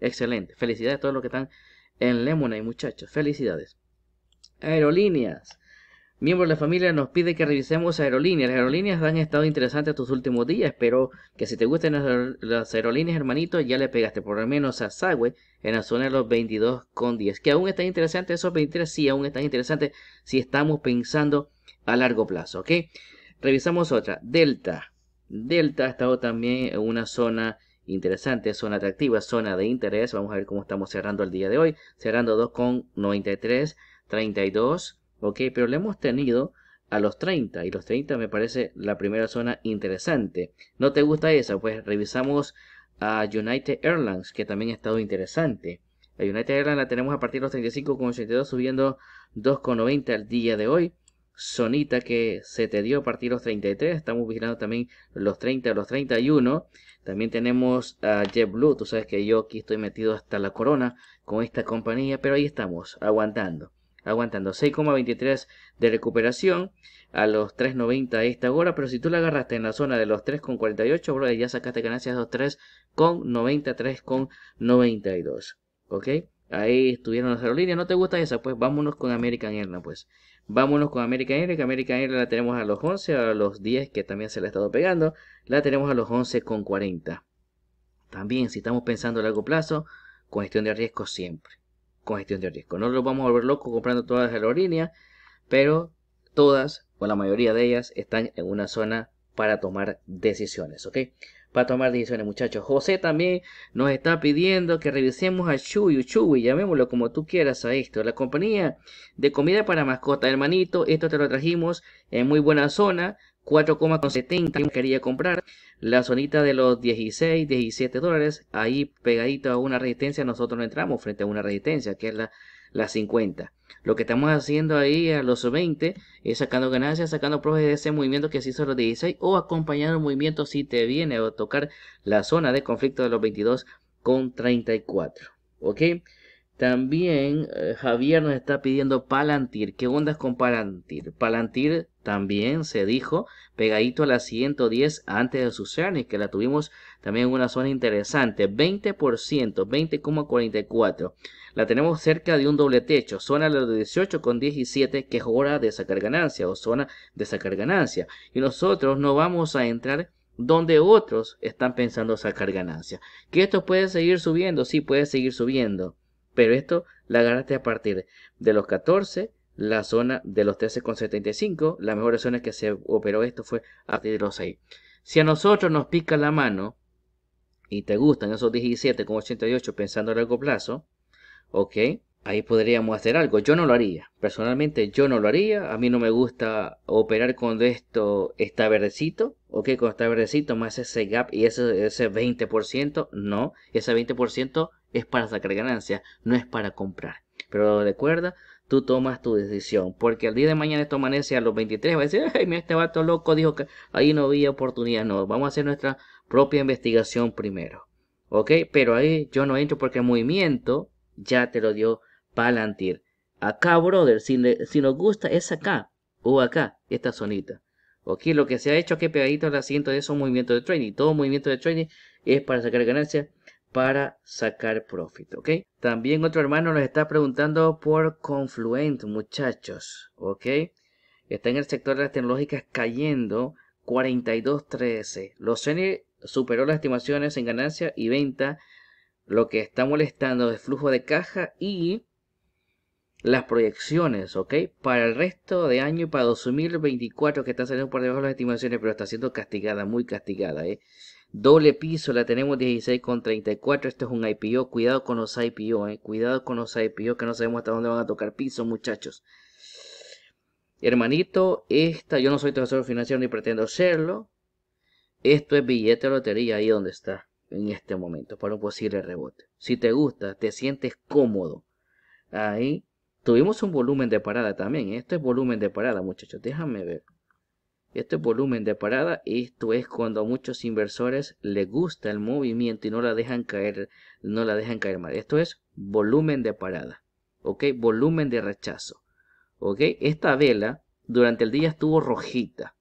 Excelente. Felicidades a todos los que están en Lemonade, muchachos. Felicidades. Aerolíneas. Miembro de la familia nos pide que revisemos aerolíneas. Las aerolíneas han estado interesantes estos últimos días. Espero que si te gusten las, aerolíneas, hermanito, ya le pegaste por lo menos a Sagüe en la zona de los 22,10. Que aún están interesantes esos 23, sí, aún están interesantes si estamos pensando a largo plazo, ¿ok? Revisamos otra. Delta. Delta ha estado también en una zona interesante, zona atractiva, zona de interés. Vamos a ver cómo estamos cerrando el día de hoy. Cerrando 2,93 32, ok, pero le hemos tenido a los 30 y los 30 me parece la primera zona interesante. ¿No te gusta esa? Pues revisamos a United Airlines que también ha estado interesante. A United Airlines la tenemos a partir de los 35,82 subiendo 2,90 al día de hoy. Sonita que se te dio a partir de los 33. Estamos vigilando también los 30, los 31. También tenemos a JetBlue. Tú sabes que yo aquí estoy metido hasta la corona con esta compañía. Pero ahí estamos, aguantando aguantando 6,23 de recuperación a los 3,90 esta hora, pero si tú la agarraste en la zona de los 3,48, bro, ya sacaste ganancias de los 3,90, 3,92, ¿ok? Ahí estuvieron las aerolíneas, ¿no te gusta esa? Pues vámonos con American Airlines, pues. Vámonos con American Que American Air la tenemos a los 11, a los 10 que también se la ha estado pegando, la tenemos a los 11,40. También si estamos pensando a largo plazo, cuestión de riesgo siempre con gestión de riesgo. No lo vamos a volver locos comprando todas las aerolíneas, pero todas o la mayoría de ellas están en una zona para tomar decisiones, ¿ok? Para tomar decisiones, muchachos. José también nos está pidiendo que revisemos a Chuy, Chuy, llamémoslo como tú quieras a esto. La compañía de comida para mascota, hermanito, esto te lo trajimos en muy buena zona. 4,70 quería comprar la zonita de los 16, 17 dólares, ahí pegadito a una resistencia nosotros no entramos frente a una resistencia que es la, 50. Lo que estamos haciendo ahí a los 20 es sacando ganancias, sacando provecho de ese movimiento que se hizo a los 16 o acompañando el movimiento si te viene o tocar la zona de conflicto de los 22 con 34. ¿Ok? También eh, Javier nos está pidiendo Palantir. ¿Qué ondas con Palantir? Palantir también se dijo pegadito a la 110 antes de su Y que la tuvimos también en una zona interesante, 20%, 20,44. La tenemos cerca de un doble techo, zona de los 18,17, que es hora de sacar ganancia o zona de sacar ganancia. Y nosotros no vamos a entrar donde otros están pensando sacar ganancia. Que esto puede seguir subiendo, sí puede seguir subiendo, pero esto la ganaste a partir de los 14 la zona de los 13,75. La mejor zona que se operó esto fue a partir de los 6. Si a nosotros nos pica la mano y te gustan esos 17,88 pensando a largo plazo, ok, ahí podríamos hacer algo. Yo no lo haría. Personalmente yo no lo haría. A mí no me gusta operar cuando esto está verdecito. Ok, cuando está verdecito más ese gap y ese, ese 20%. No, ese 20% es para sacar ganancia no es para comprar. Pero recuerda, tú tomas tu decisión. Porque el día de mañana esto amanece a los 23, va a decir, ay, mira, este vato loco dijo que ahí no había oportunidad. No, vamos a hacer nuestra propia investigación primero. ¿Ok? Pero ahí yo no entro porque el movimiento ya te lo dio Palantir. Acá, brother, si, nos gusta es acá o acá, esta zonita. ¿Ok? Lo que se ha hecho aquí pegadito al asiento de esos movimientos de trading. Todo movimiento de trading es para sacar ganancias para sacar profit, ¿ok? También otro hermano nos está preguntando por Confluent, muchachos, ¿ok? Está en el sector de las tecnológicas cayendo 42.13. Los senior superó las estimaciones en ganancia y venta, lo que está molestando el flujo de caja y las proyecciones, ¿ok? Para el resto de año y para 2024 que está saliendo por debajo de las estimaciones, pero está siendo castigada, muy castigada, ¿eh? Doble piso, la tenemos 16,34. Esto es un IPO. Cuidado con los IPO, eh. Cuidado con los IPO que no sabemos hasta dónde van a tocar piso, muchachos. Hermanito, esta, yo no soy trasero financiero ni pretendo serlo. Esto es billete de lotería ahí donde está en este momento para un posible rebote. Si te gusta, te sientes cómodo. Ahí tuvimos un volumen de parada también. Eh. Esto es volumen de parada, muchachos. Déjame ver. Esto es volumen de parada, esto es cuando a muchos inversores les gusta el movimiento y no la dejan caer, no la dejan caer más. Esto es volumen de parada, ¿ok? Volumen de rechazo, ¿ok? Esta vela durante el día estuvo rojita,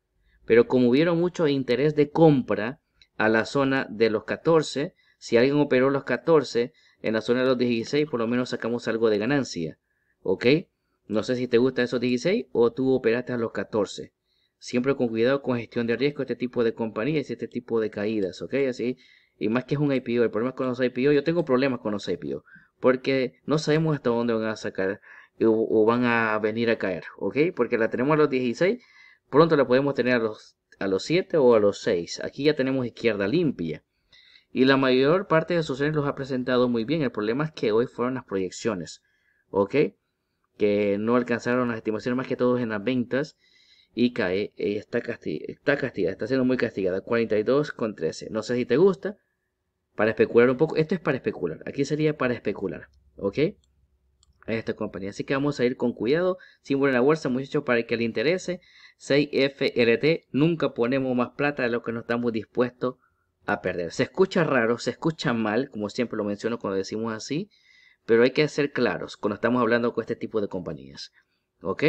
pero como hubieron mucho interés de compra a la zona de los 14, si alguien operó los 14, en la zona de los 16 por lo menos sacamos algo de ganancia, ¿ok? No sé si te gustan esos 16 o tú operaste a los 14. Siempre con cuidado con gestión de riesgo, este tipo de compañías y este tipo de caídas, ¿ok? Así, y más que es un IPO, el problema es con los IPO, yo tengo problemas con los IPO, porque no sabemos hasta dónde van a sacar o, van a venir a caer, ¿ok? Porque la tenemos a los 16, pronto la podemos tener a los, a los 7 o a los 6. Aquí ya tenemos izquierda limpia. Y la mayor parte de sus los ha presentado muy bien. El problema es que hoy fueron las proyecciones. ¿Ok? Que no alcanzaron las estimaciones más que todos en las ventas y cae, está, está castigada, está siendo muy castigada, 42 con 13. No sé si te gusta, para especular un poco, esto es para especular, aquí sería para especular, ¿ok? A esta compañía, así que vamos a ir con cuidado, símbolo en la bolsa, muchachos, para que le interese, 6FLT, nunca ponemos más plata de lo que no estamos dispuestos a perder. Se escucha raro, se escucha mal, como siempre lo menciono cuando decimos así, pero hay que ser claros cuando estamos hablando con este tipo de compañías, ¿ok?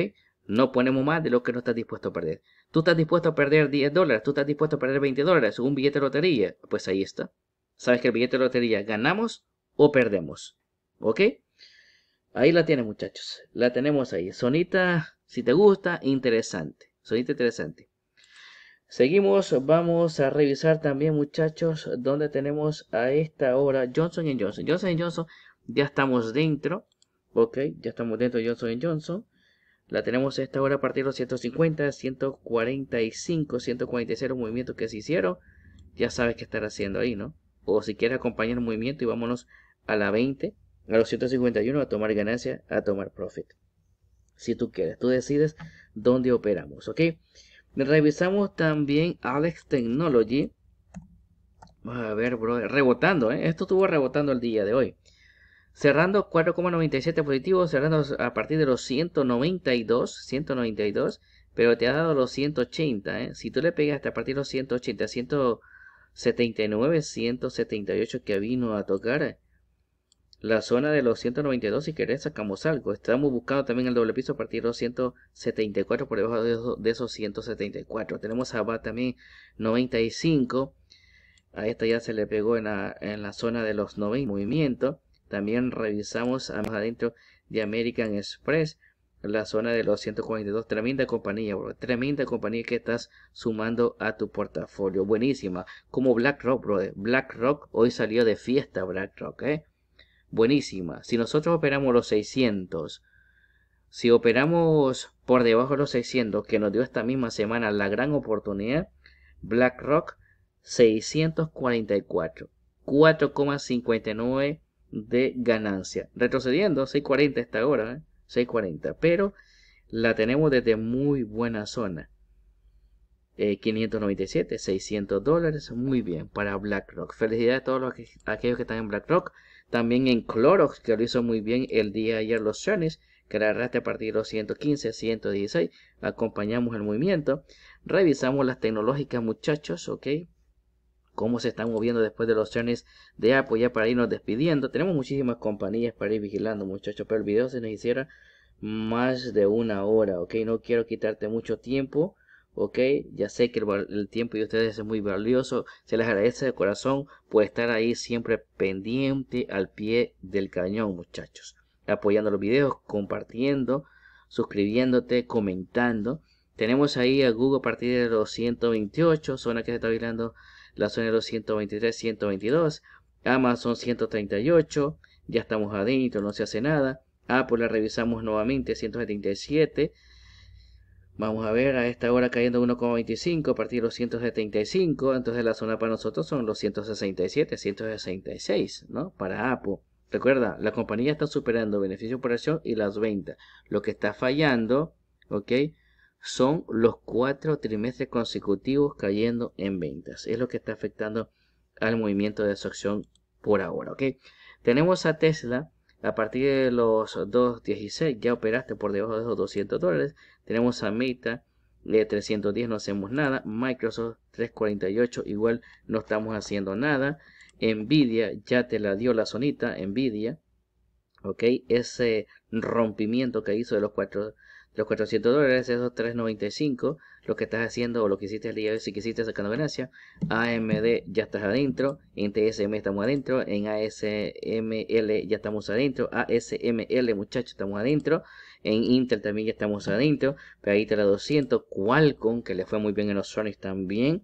No ponemos más de lo que no estás dispuesto a perder. Tú estás dispuesto a perder 10 dólares, tú estás dispuesto a perder 20 dólares, un billete de lotería. Pues ahí está. Sabes que el billete de lotería ganamos o perdemos. ¿Ok? Ahí la tienes, muchachos. La tenemos ahí. Sonita, si te gusta, interesante. Sonita interesante. Seguimos, vamos a revisar también, muchachos, dónde tenemos a esta hora Johnson Johnson. Johnson Johnson, ya estamos dentro. Ok, ya estamos dentro de Johnson Johnson. La tenemos esta hora a partir de los 150, 145, 146 movimientos que se hicieron. Ya sabes qué estar haciendo ahí, ¿no? O si quieres acompañar el movimiento y vámonos a la 20, a los 151 a tomar ganancia, a tomar profit. Si tú quieres, tú decides dónde operamos, ¿ok? Revisamos también Alex Technology. Vamos a ver, brother, rebotando, ¿eh? Esto estuvo rebotando el día de hoy cerrando 4,97 positivos, cerrando a partir de los 192, 192, pero te ha dado los 180, ¿eh? Si tú le pegas hasta a partir de los 180, 179, 178 que vino a tocar ¿eh? la zona de los 192, si querés sacamos algo. Estamos buscando también el doble piso a partir de los 174, por debajo de esos, 174. Tenemos abajo también 95. A esta ya se le pegó en la, zona de los 90 movimiento también revisamos más adentro de American Express, la zona de los 142. Tremenda compañía, bro. Tremenda compañía que estás sumando a tu portafolio. Buenísima. Como BlackRock, bro. BlackRock hoy salió de fiesta, BlackRock, ¿eh? Buenísima. Si nosotros operamos los 600, si operamos por debajo de los 600, que nos dio esta misma semana la gran oportunidad, BlackRock 644. 4,59 de ganancia. Retrocediendo, 6.40 esta hora, 6.40, pero la tenemos desde muy buena zona. 597, eh, 600 dólares, muy bien para BlackRock. Felicidades a todos los aquellos que están en BlackRock. También en Clorox, que lo hizo muy bien el día ayer los Shanies, que la arrastre a partir de los 115, 116. Acompañamos el movimiento. Revisamos las tecnológicas, muchachos, ok cómo se están moviendo después de los trenes de Apple para irnos despidiendo. Tenemos muchísimas compañías para ir vigilando, muchachos, pero el video se nos hiciera más de una hora, ¿ok? No quiero quitarte mucho tiempo, ¿ok? Ya sé que el, tiempo de ustedes es muy valioso. Se les agradece de corazón por estar ahí siempre pendiente al pie del cañón, muchachos. Apoyando los videos, compartiendo, suscribiéndote, comentando. Tenemos ahí a Google a partir de los 128, zona que se está vigilando la zona de los 123, 122, Amazon 138, ya estamos adentro, no se hace nada, Apple la revisamos nuevamente, 177, Vamos a ver, a esta hora cayendo 1,25 a partir de los 175. Entonces la zona para nosotros son los 167, 166, ¿no? Para Apple. Recuerda, la compañía está superando beneficio por acción y las ventas. Lo que está fallando, ¿ok? son los cuatro trimestres consecutivos cayendo en ventas. Es lo que está afectando al movimiento de su acción por ahora. ¿ok? Tenemos a Tesla a partir de los 2.16 ya operaste por debajo de los 200 dólares. Tenemos a Meta de 310 no hacemos nada. Microsoft 348 igual no estamos haciendo nada. Nvidia ya te la dio la zonita. Nvidia. Ok, ese rompimiento que hizo de los cuatro los 400 dólares, esos 3.95, lo que estás haciendo o lo que hiciste el día de hoy, si quisiste sacando ganancia, AMD ya estás adentro, en TSM estamos adentro, en ASML ya estamos adentro, ASML muchachos estamos adentro, en Intel también ya estamos adentro, te la 200, Qualcomm que le fue muy bien en los Sony también,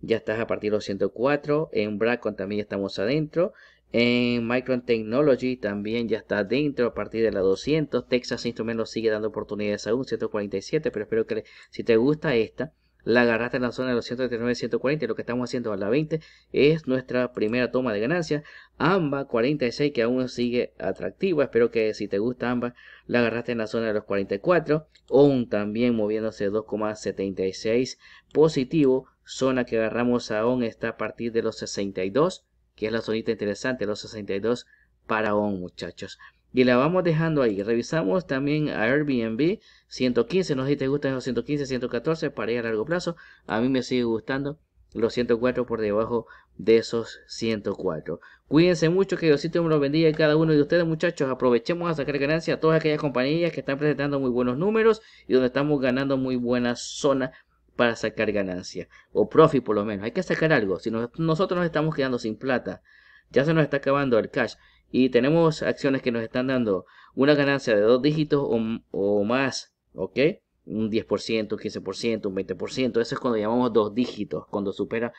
ya estás a partir de los 104, en Bracon también estamos adentro, en Micron Technology también ya está dentro a partir de la 200. Texas Instruments nos sigue dando oportunidades aún, 147. Pero espero que si te gusta esta, la agarraste en la zona de los 139, 140. lo que estamos haciendo a la 20 es nuestra primera toma de ganancia. AMBA 46 que aún sigue atractiva. Espero que si te gusta AMBA la agarraste en la zona de los 44. ON también moviéndose 2,76 positivo. Zona que agarramos a está a partir de los 62 que es la zonita interesante, los 62 para on, muchachos. Y la vamos dejando ahí. Revisamos también a Airbnb 115. No sé si te gustan los 115, 114 para ir a largo plazo. A mí me sigue gustando los 104 por debajo de esos 104. Cuídense mucho, que sí me los bendiga a cada uno de ustedes, muchachos. Aprovechemos a sacar ganancia a todas aquellas compañías que están presentando muy buenos números y donde estamos ganando muy buena zona para sacar ganancia o profit por lo menos. Hay que sacar algo. Si nosotros nos estamos quedando sin plata, ya se nos está acabando el cash y tenemos acciones que nos están dando una ganancia de dos dígitos o, o más, ¿ok? Un 10%, un 15%, un 20%. Eso es cuando llamamos dos dígitos, cuando supera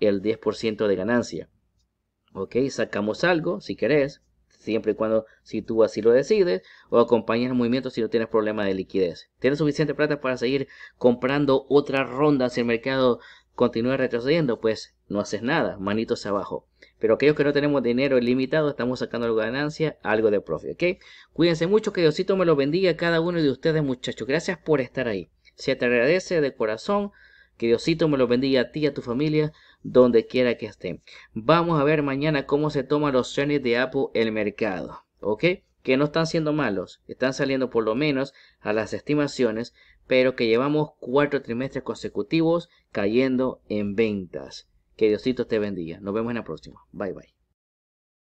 el 10% de ganancia. ¿Ok? Sacamos algo, si querés, siempre y cuando si tú así lo decides, o acompañas el movimiento si no tienes problema de liquidez. Tienes suficiente plata para seguir comprando otra ronda si el mercado continúa retrocediendo, pues no haces nada, manitos abajo. Pero aquellos que no tenemos dinero ilimitado, estamos sacando algo ganancia, algo de profe. ¿ok? Cuídense mucho, que Diosito me lo bendiga a cada uno de ustedes, muchachos. Gracias por estar ahí. Se te agradece de corazón. Que Diosito me lo bendiga a ti y a tu familia donde quiera que estén. Vamos a ver mañana cómo se toman los trends de Apple el mercado, ¿ok? Que no están siendo malos, están saliendo por lo menos a las estimaciones, pero que llevamos cuatro trimestres consecutivos cayendo en ventas. Que Diosito te bendiga. Nos vemos en la próxima. Bye bye.